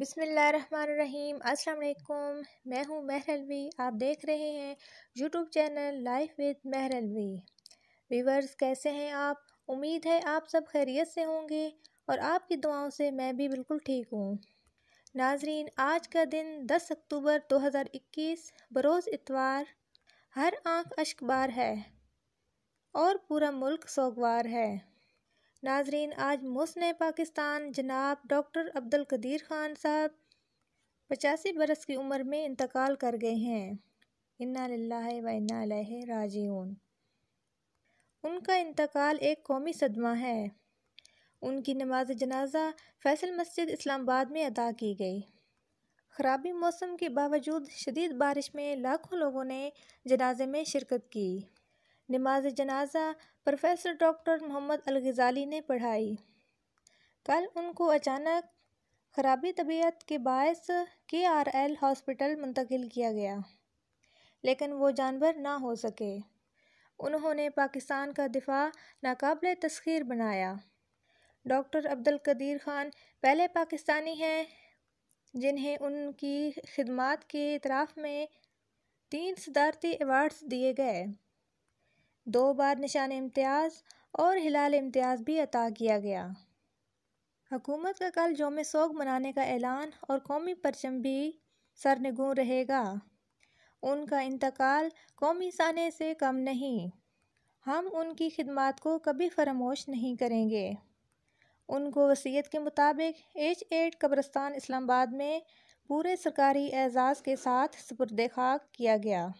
बिसमीम अलकुम मैं हूं महरलवी आप देख रहे हैं YouTube channel life with Alvi viewers कैसे हैं आप उम्मीद है आप सब खैरियत से होंगे और आपकी दुआओं से मैं भी बिल्कुल ठीक हूँ नाजरीन आज का दिन 10 अक्टूबर 2021 बरोज़ इतवार हर आंख अशकबार है और पूरा मुल्क सोगवार है नाजरीन आज मोसन पाकिस्तान जनाब डॉक्टर अब्दुल कदीर ख़ान साहब पचासी बरस की उम्र में इंतकाल कर गए हैं इन्ना व इन्ना राजीन उनका इंतकाल एक कौमी सदमा है उनकी नमाज जनाजा फैसल मस्जिद इस्लामाबाद में अदा की गई खराबी मौसम के बावजूद शदीद बारिश में लाखों लोगों ने जनाजे में शिरकत की नमाज जनाजा प्रोफेसर डॉक्टर मोहम्मद अलगज़ाली ने पढ़ाई कल उनको अचानक खराबी तबीयत के बायस के आर एल हॉस्पिटल मुंतकिल किया गया लेकिन वो जानवर ना हो सके उन्होंने पाकिस्तान का दिफा नाकबिल तस्खीर बनाया डॉक्टर अब्दुल कदीर खान पहले पाकिस्तानी हैं जिन्हें उनकी खिदमत के इतराफ़ में तीन सदारती अवार्ड्स दिए गए दो बार निशान इम्तियाज़ और हिलाल इम्तियाज़ भी अता किया गया हकूमत का कल योम सोग मनाने का ऐलान और कौमी परचम भी सरनगू रहेगा उनका इंतकाल कौमी साने से कम नहीं हम उनकी खिदमत को कभी फरामोश नहीं करेंगे उनको वसीयत के मुताबिक एच एड कब्रस्तान इस्लामाबाद में पूरे सरकारी एजाज़ के साथ सुपुरद खाक किया गया